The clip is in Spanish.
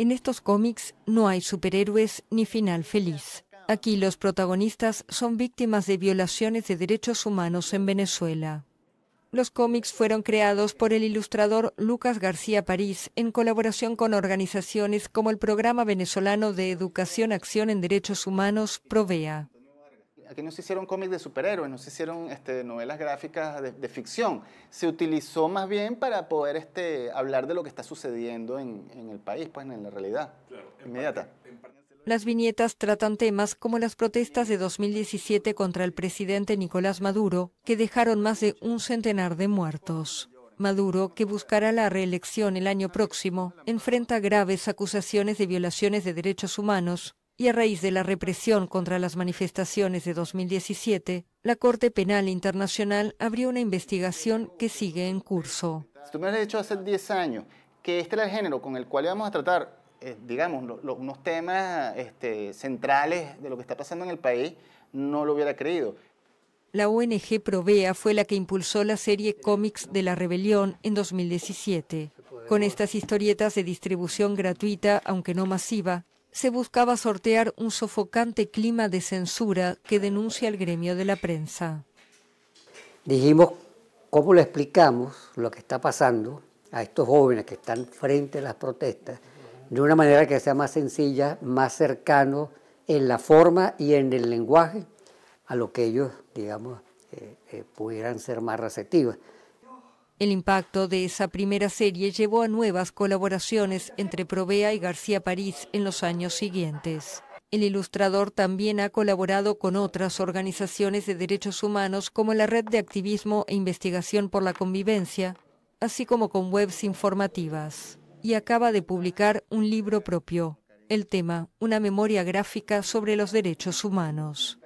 En estos cómics no hay superhéroes ni final feliz. Aquí los protagonistas son víctimas de violaciones de derechos humanos en Venezuela. Los cómics fueron creados por el ilustrador Lucas García París en colaboración con organizaciones como el Programa Venezolano de Educación Acción en Derechos Humanos, Provea aquí no se hicieron cómics de superhéroes, no se hicieron este, novelas gráficas de, ficción. Se utilizó más bien para poder este, hablar de lo que está sucediendo en, el país, pues en la realidad inmediata. Las viñetas tratan temas como las protestas de 2017 contra el presidente Nicolás Maduro, que dejaron más de un centenar de muertos. Maduro, que buscará la reelección el año próximo, enfrenta graves acusaciones de violaciones de derechos humanos y a raíz de la represión contra las manifestaciones de 2017, la Corte Penal Internacional abrió una investigación que sigue en curso. Si tú dicho hace 10 años que este era el género con el cual íbamos a tratar, eh, digamos, unos temas este, centrales de lo que está pasando en el país, no lo hubiera creído. La ONG Provea fue la que impulsó la serie Cómics de la Rebelión en 2017. Con estas historietas de distribución gratuita, aunque no masiva, se buscaba sortear un sofocante clima de censura que denuncia el gremio de la prensa. Dijimos, ¿cómo le explicamos lo que está pasando a estos jóvenes que están frente a las protestas de una manera que sea más sencilla, más cercano en la forma y en el lenguaje a lo que ellos, digamos, eh, eh, pudieran ser más receptivos? El impacto de esa primera serie llevó a nuevas colaboraciones entre Provea y García París en los años siguientes. El ilustrador también ha colaborado con otras organizaciones de derechos humanos como la Red de Activismo e Investigación por la Convivencia, así como con webs informativas, y acaba de publicar un libro propio, el tema, una memoria gráfica sobre los derechos humanos.